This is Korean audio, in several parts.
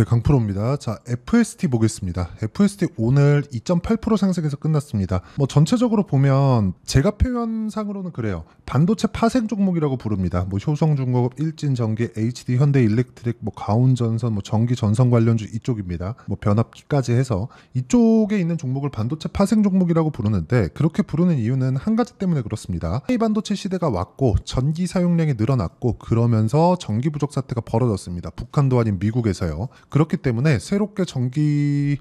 네, 강프로입니다. 자, FST 보겠습니다. FST 오늘 2.8% 상승해서 끝났습니다. 뭐 전체적으로 보면 제가 표현상으로는 그래요. 반도체 파생 종목이라고 부릅니다. 뭐 효성중공업, 일진전기, HD 현대 일렉트릭, 뭐 가온전선, 뭐 전기 전선 관련주 이쪽입니다. 뭐 변압기까지 해서 이쪽에 있는 종목을 반도체 파생 종목이라고 부르는데 그렇게 부르는 이유는 한 가지 때문에 그렇습니다. A 반도체 시대가 왔고 전기 사용량이 늘어났고 그러면서 전기 부족 사태가 벌어졌습니다. 북한도 아닌 미국에서요. 그렇기 때문에 새롭게 전기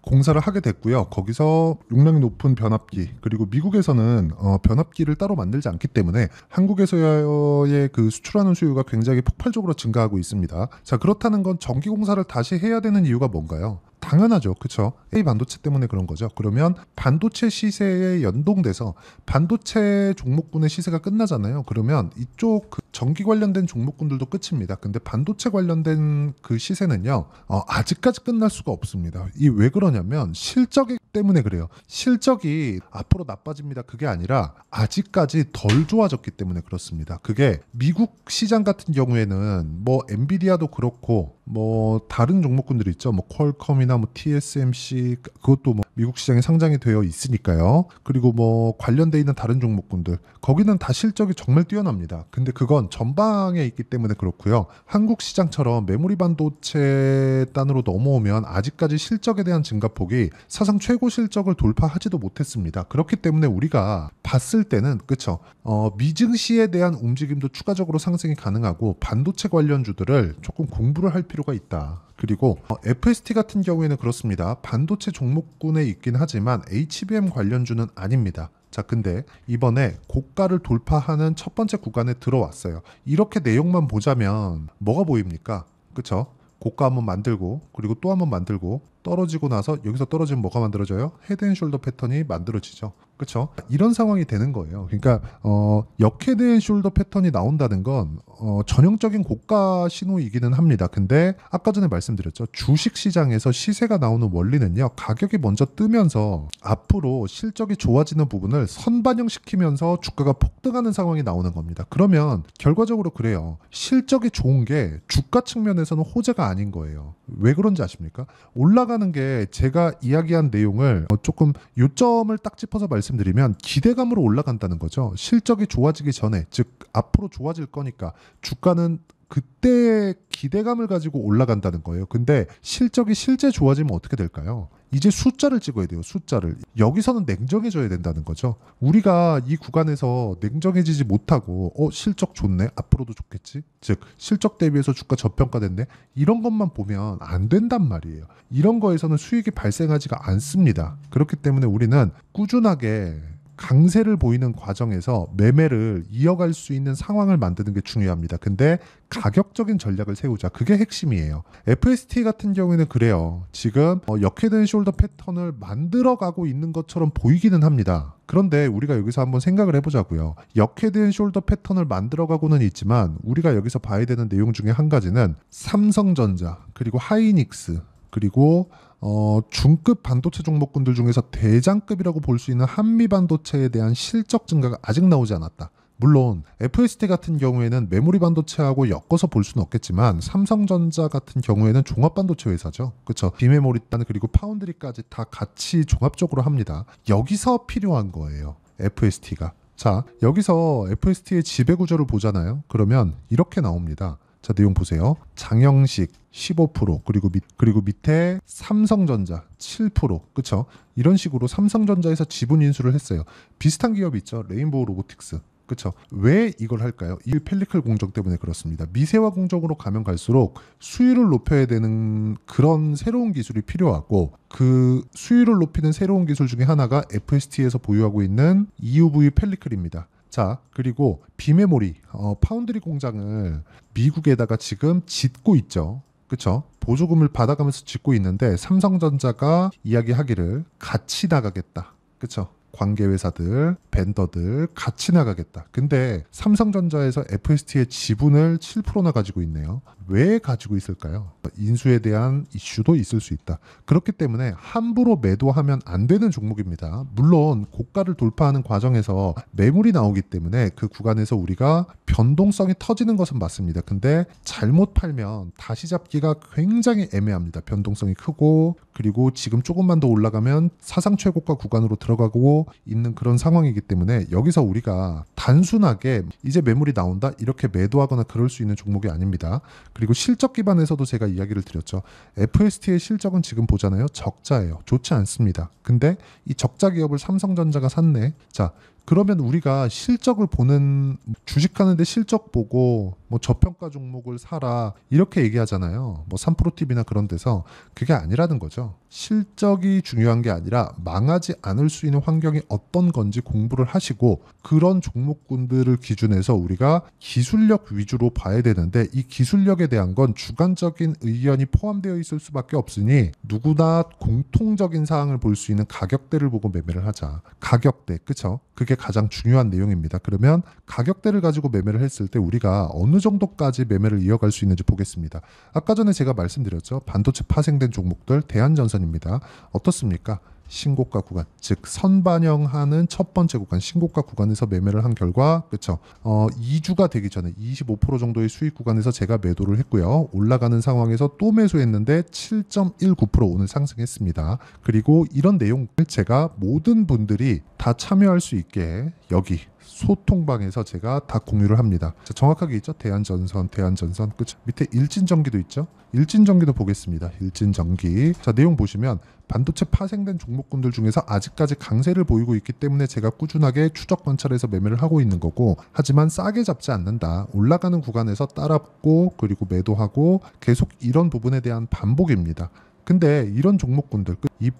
공사를 하게 됐고요. 거기서 용량이 높은 변압기 그리고 미국에서는 어, 변압기를 따로 만들지 않기 때문에 한국에서의 그 수출하는 수요가 굉장히 폭발적으로 증가하고 있습니다. 자 그렇다는 건 전기 공사를 다시 해야 되는 이유가 뭔가요? 당연하죠. 그렇죠. A 반도체 때문에 그런 거죠. 그러면 반도체 시세에 연동돼서 반도체 종목군의 시세가 끝나잖아요. 그러면 이쪽 그 전기 관련된 종목군들도 끝입니다. 근데 반도체 관련된 그 시세는요, 어, 아직까지 끝날 수가 없습니다. 이 왜 그러냐면 실적 이 때문에 그래요. 실적이 앞으로 나빠집니다. 그게 아니라 아직까지 덜 좋아졌기 때문에 그렇습니다. 그게 미국 시장 같은 경우에는 뭐 엔비디아도 그렇고 뭐 다른 종목군들 있죠. 뭐 퀄컴이나 뭐 TSMC 그것도 뭐 미국 시장에 상장이 되어 있으니까요. 그리고 뭐 관련돼 있는 다른 종목군들 거기는 다 실적이 정말 뛰어납니다. 근데 그건 물 전방에 있기 때문에 그렇고요. 한국 시장처럼 메모리 반도체 단으로 넘어오면 아직까지 실적에 대한 증가폭이 사상 최고 실적을 돌파하지도 못했습니다. 그렇기 때문에 우리가 봤을 때는 그쵸 어, 미증시에 대한 움직임도 추가적으로 상승이 가능하고 반도체 관련주들을 조금 공부를 할 필요가 있다. 그리고 FST 어, 같은 경우에는 그렇습니다. 반도체 종목군에 있긴 하지만 HBM 관련주는 아닙니다. 자, 근데 이번에 고가를 돌파하는 첫 번째 구간에 들어왔어요. 이렇게 내용만 보자면 뭐가 보입니까? 그쵸? 고가 한번 만들고 그리고 또 한번 만들고 떨어지고 나서 여기서 떨어지면 뭐가 만들어져요? 헤드앤숄더 패턴이 만들어지죠. 그렇죠. 이런 상황이 되는 거예요. 그러니까 어, 역헤드 앤 숄더 패턴이 나온다는 건 어, 전형적인 고가 신호이기는 합니다. 근데 아까 전에 말씀드렸죠. 주식 시장에서 시세가 나오는 원리는요. 가격이 먼저 뜨면서 앞으로 실적이 좋아지는 부분을 선반영시키면서 주가가 폭등하는 상황이 나오는 겁니다. 그러면 결과적으로 그래요. 실적이 좋은 게 주가 측면에서는 호재가 아닌 거예요. 왜 그런지 아십니까? 올라가는 게 제가 이야기한 내용을 조금 요점을 딱 짚어서 말씀 말씀드리면 기대감으로 올라간다는 거죠. 실적이 좋아지기 전에 즉 앞으로 좋아질 거니까 주가는 그때 기대감을 가지고 올라간다는 거예요. 근데 실적이 실제 좋아지면 어떻게 될까요? 이제 숫자를 찍어야 돼요. 숫자를. 여기서는 냉정해져야 된다는 거죠. 우리가 이 구간에서 냉정해지지 못하고 어 실적 좋네. 앞으로도 좋겠지. 즉 실적 대비해서 주가 저평가됐네. 이런 것만 보면 안 된단 말이에요. 이런 거에서는 수익이 발생하지가 않습니다. 그렇기 때문에 우리는 꾸준하게 강세를 보이는 과정에서 매매를 이어갈 수 있는 상황을 만드는 게 중요합니다. 근데 가격적인 전략을 세우자. 그게 핵심이에요. FST 같은 경우에는 그래요. 지금 어, 역회된 숄더 패턴을 만들어가고 있는 것처럼 보이기는 합니다. 그런데 우리가 여기서 한번 생각을 해보자고요. 역회된 숄더 패턴을 만들어가고는 있지만 우리가 여기서 봐야 되는 내용 중에 한 가지는 삼성전자 그리고 하이닉스 그리고 어, 중급 반도체 종목군들 중에서 대장급이라고 볼 수 있는 한미 반도체에 대한 실적 증가가 아직 나오지 않았다. 물론 FST 같은 경우에는 메모리 반도체하고 엮어서 볼 수는 없겠지만 삼성전자 같은 경우에는 종합 반도체 회사죠. 그렇죠. 비메모리 단 그리고 파운드리까지 다 같이 종합적으로 합니다. 여기서 필요한 거예요. FST가. 자, 여기서 FST의 지배 구조를 보잖아요. 그러면 이렇게 나옵니다. 자 내용 보세요. 장영식 15% 그리고 밑 그리고 밑에 삼성전자 7% 그쵸? 이런 식으로 삼성전자에서 지분 인수를 했어요. 비슷한 기업이 있죠. 레인보우 로보틱스 그렇죠. 왜 이걸 할까요? 이 펠리클 공정 때문에 그렇습니다. 미세화 공정으로 가면 갈수록 수율을 높여야 되는 그런 새로운 기술이 필요하고 그 수율을 높이는 새로운 기술 중에 하나가 FST에서 보유하고 있는 EUV 펠리클입니다. 자, 그리고 비메모리, 어, 파운드리 공장을 미국에다가 지금 짓고 있죠. 그쵸? 보조금을 받아가면서 짓고 있는데 삼성전자가 이야기하기를 같이 나가겠다. 그쵸? 관계회사들, 벤더들 같이 나가겠다. 근데 삼성전자에서 FST의 지분을 7%나 가지고 있네요. 왜 가지고 있을까요? 인수에 대한 이슈도 있을 수 있다. 그렇기 때문에 함부로 매도하면 안 되는 종목입니다. 물론 고가를 돌파하는 과정에서 매물이 나오기 때문에 그 구간에서 우리가 변동성이 터지는 것은 맞습니다. 근데 잘못 팔면 다시 잡기가 굉장히 애매합니다. 변동성이 크고 그리고 지금 조금만 더 올라가면 사상 최고가 구간으로 들어가고 있는 그런 상황이기 때문에 여기서 우리가 단순하게 이제 매물이 나온다 이렇게 매도하거나 그럴 수 있는 종목이 아닙니다. 그리고 실적 기반에서도 제가 이야기를 드렸죠. FST의 실적은 지금 보잖아요. 적자예요. 좋지 않습니다. 근데 이 적자 기업을 삼성전자가 샀네. 자, 그러면 우리가 실적을 보는 주식하는데 실적 보고 뭐 저평가 종목을 사라 이렇게 얘기하잖아요. 뭐 3프로 팁이나 그런 데서 그게 아니라는 거죠. 실적이 중요한 게 아니라 망하지 않을 수 있는 환경이 어떤 건지 공부를 하시고 그런 종목군들을 기준해서 우리가 기술력 위주로 봐야 되는데 이 기술력에 대한 건 주관적인 의견이 포함되어 있을 수밖에 없으니 누구나 공통적인 사항을 볼 수 있는 가격대를 보고 매매를 하자. 가격대 그쵸? 그게 이게 가장 중요한 내용입니다. 그러면 가격대를 가지고 매매를 했을 때 우리가 어느 정도까지 매매를 이어갈 수 있는지 보겠습니다. 아까 전에 제가 말씀드렸죠. 반도체 파생된 종목들 대한전선입니다. 어떻습니까? 신고가 구간, 즉 선반영하는 첫 번째 구간, 신고가 구간에서 매매를 한 결과, 그렇죠. 어, 2주가 되기 전에 25% 정도의 수익 구간에서 제가 매도를 했고요. 올라가는 상황에서 또 매수했는데 7.19% 오늘 상승했습니다. 그리고 이런 내용을 제가 모든 분들이 다 참여할 수 있게 여기 소통방에서 제가 다 공유를 합니다. 자, 정확하게 있죠? 대한전선, 대한전선 끝. 밑에 일진전기도 있죠? 일진전기도 보겠습니다. 일진전기. 자 내용 보시면 반도체 파생된 종목군들 중에서 아직까지 강세를 보이고 있기 때문에 제가 꾸준하게 추적 관찰해서 매매를 하고 있는 거고 하지만 싸게 잡지 않는다. 올라가는 구간에서 따라붙고 그리고 매도하고 계속 이런 부분에 대한 반복입니다. 근데 이런 종목군들 2%,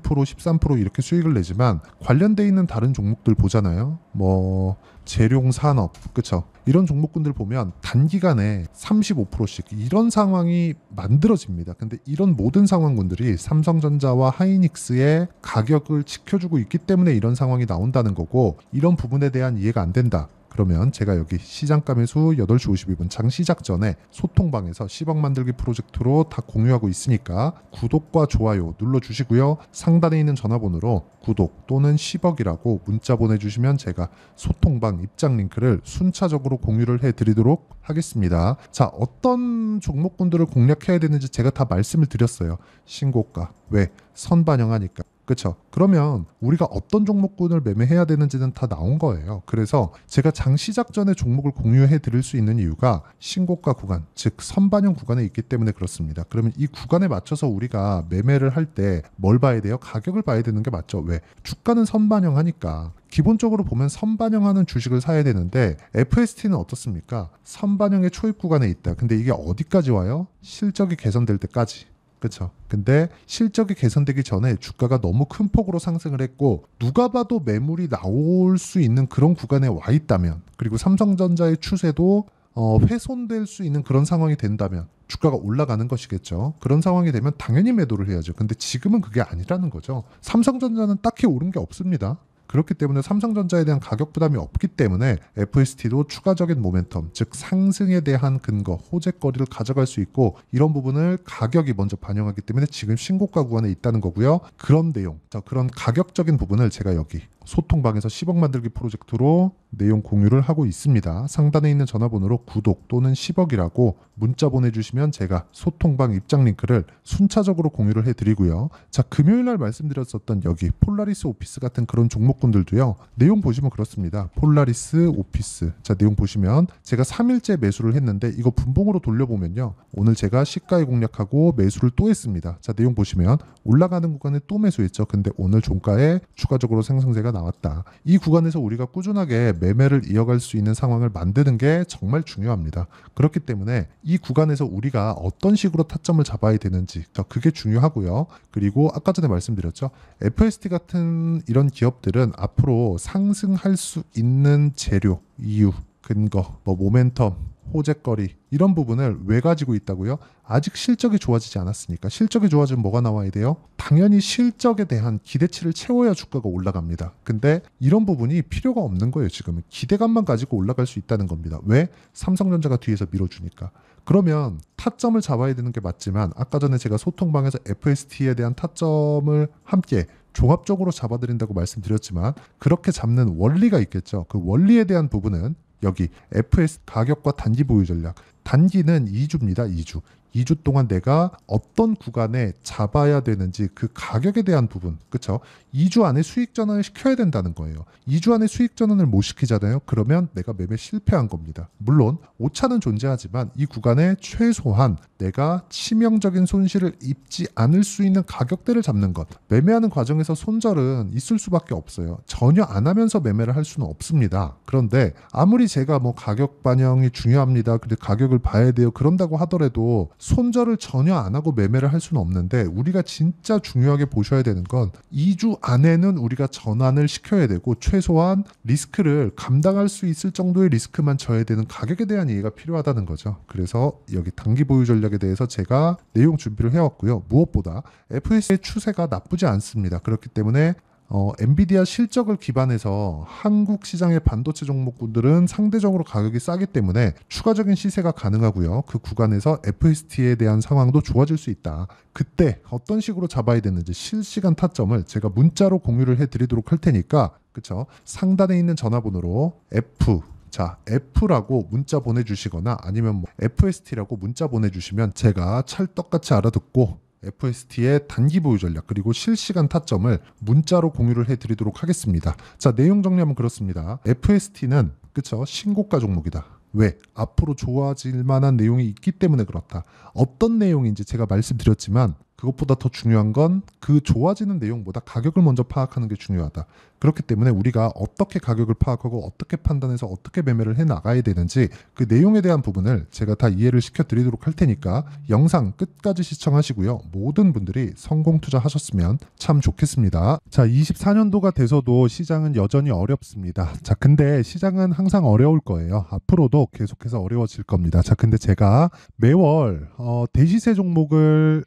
1%, 13% 이렇게 수익을 내지만 관련돼 있는 다른 종목들 보잖아요. 뭐 재룡 산업, 그쵸? 이런 종목군들 보면 단기간에 35%씩 이런 상황이 만들어집니다. 근데 이런 모든 상황군들이 삼성전자와 하이닉스의 가격을 지켜주고 있기 때문에 이런 상황이 나온다는 거고 이런 부분에 대한 이해가 안 된다. 그러면 제가 여기 시장감매수 8시 52분 장 시작 전에 소통방에서 10억 만들기 프로젝트로 다 공유하고 있으니까 구독과 좋아요 눌러주시고요. 상단에 있는 전화번호로 구독 또는 10억이라고 문자 보내주시면 제가 소통방 입장 링크를 순차적으로 공유를 해드리도록 하겠습니다. 자, 어떤 종목군들을 공략해야 되는지 제가 다 말씀을 드렸어요. 신고가, 왜? 선반영하니까. 그렇죠. 그러면 우리가 어떤 종목군을 매매해야 되는지는 다 나온 거예요. 그래서 제가 장 시작 전에 종목을 공유해 드릴 수 있는 이유가 신고가 구간, 즉 선반영 구간에 있기 때문에 그렇습니다. 그러면 이 구간에 맞춰서 우리가 매매를 할 때 뭘 봐야 돼요? 가격을 봐야 되는 게 맞죠. 왜? 주가는 선반영하니까 기본적으로 보면 선반영하는 주식을 사야 되는데 FST는 어떻습니까? 선반영의 초입 구간에 있다. 근데 이게 어디까지 와요? 실적이 개선될 때까지. 그렇죠. 근데 실적이 개선되기 전에 주가가 너무 큰 폭으로 상승을 했고 누가 봐도 매물이 나올 수 있는 그런 구간에 와 있다면 그리고 삼성전자의 추세도 어, 훼손될 수 있는 그런 상황이 된다면 주가가 올라가는 것이겠죠. 그런 상황이 되면 당연히 매도를 해야죠. 근데 지금은 그게 아니라는 거죠. 삼성전자는 딱히 오른 게 없습니다. 그렇기 때문에 삼성전자에 대한 가격 부담이 없기 때문에 FST도 추가적인 모멘텀, 즉 상승에 대한 근거, 호재거리를 가져갈 수 있고 이런 부분을 가격이 먼저 반영하기 때문에 지금 신고가 구간에 있다는 거고요. 그런 내용, 그런 가격적인 부분을 제가 여기 소통방에서 10억 만들기 프로젝트로 내용 공유를 하고 있습니다. 상단에 있는 전화번호로 구독 또는 10억이라고 문자 보내주시면 제가 소통방 입장 링크를 순차적으로 공유를 해드리고요. 자, 금요일 날 말씀드렸었던 여기 폴라리스 오피스 같은 그런 종목군들도요. 내용 보시면 그렇습니다. 폴라리스 오피스. 자, 내용 보시면 제가 3일째 매수를 했는데 이거 분봉으로 돌려보면요. 오늘 제가 시가에 공략하고 매수를 또 했습니다. 자, 내용 보시면 올라가는 구간에 또 매수했죠. 근데 오늘 종가에 추가적으로 생성세가 나왔다. 이 구간에서 우리가 꾸준하게 매매를 이어갈 수 있는 상황을 만드는 게 정말 중요합니다. 그렇기 때문에 이 구간에서 우리가 어떤 식으로 타점을 잡아야 되는지 그러니까 그게 중요하고요. 그리고 아까 전에 말씀드렸죠. FST 같은 이런 기업들은 앞으로 상승할 수 있는 재료, 이유, 근거, 뭐 모멘텀 호재거리 이런 부분을 왜 가지고 있다고요? 아직 실적이 좋아지지 않았으니까 실적이 좋아지면 뭐가 나와야 돼요? 당연히 실적에 대한 기대치를 채워야 주가가 올라갑니다. 근데 이런 부분이 필요가 없는 거예요. 지금 기대감만 가지고 올라갈 수 있다는 겁니다. 왜? 삼성전자가 뒤에서 밀어주니까. 그러면 타점을 잡아야 되는 게 맞지만 아까 전에 제가 소통방에서 FST에 대한 타점을 함께 종합적으로 잡아드린다고 말씀드렸지만 그렇게 잡는 원리가 있겠죠. 그 원리에 대한 부분은 여기 FS 가격과 단지 보유 전략. 단기는 2주입니다. 2주. 2주 동안 내가 어떤 구간에 잡아야 되는지 그 가격에 대한 부분, 그쵸? 2주 안에 수익 전환을 시켜야 된다는 거예요. 2주 안에 수익 전환을 못 시키잖아요. 그러면 내가 매매 실패한 겁니다. 물론 오차는 존재하지만 이 구간에 최소한 내가 치명적인 손실을 입지 않을 수 있는 가격대를 잡는 것. 매매하는 과정에서 손절은 있을 수밖에 없어요. 전혀 안 하면서 매매를 할 수는 없습니다. 그런데 아무리 제가 뭐 가격 반영이 중요합니다. 근데 가격을 봐야 돼요. 그런다고 하더라도 손절을 전혀 안 하고 매매를 할 수는 없는데 우리가 진짜 중요하게 보셔야 되는 건 2주 안에는 우리가 전환을 시켜야 되고 최소한 리스크를 감당할 수 있을 정도의 리스크만 져야 되는 가격에 대한 이해가 필요하다는 거죠. 그래서 여기 단기 보유 전략에 대해서 제가 내용 준비를 해왔고요. 무엇보다 FS의 추세가 나쁘지 않습니다. 그렇기 때문에 어, 엔비디아 실적을 기반해서 한국 시장의 반도체 종목군들은 상대적으로 가격이 싸기 때문에 추가적인 시세가 가능하고요. 그 구간에서 FST에 대한 상황도 좋아질 수 있다. 그때 어떤 식으로 잡아야 되는지 실시간 타점을 제가 문자로 공유를 해드리도록 할 테니까 그쵸? 상단에 있는 전화번호로 F 자, F라고 문자 보내주시거나 아니면 뭐 FST라고 문자 보내주시면 제가 찰떡같이 알아듣고 FST의 단기 보유 전략 그리고 실시간 타점을 문자로 공유를 해드리도록 하겠습니다. 자 내용 정리하면 그렇습니다. FST는 그쵸 신고가 종목이다. 왜 앞으로 좋아질 만한 내용이 있기 때문에 그렇다. 어떤 내용인지 제가 말씀드렸지만 그것보다 더 중요한 건 그 좋아지는 내용보다 가격을 먼저 파악하는 게 중요하다. 그렇기 때문에 우리가 어떻게 가격을 파악하고 어떻게 판단해서 어떻게 매매를 해 나가야 되는지 그 내용에 대한 부분을 제가 다 이해를 시켜 드리도록 할 테니까 영상 끝까지 시청하시고요. 모든 분들이 성공 투자하셨으면 참 좋겠습니다. 자, 24년도가 돼서도 시장은 여전히 어렵습니다. 자, 근데 시장은 항상 어려울 거예요. 앞으로도 계속해서 어려워질 겁니다. 자, 근데 제가 매월 어, 대시세 종목을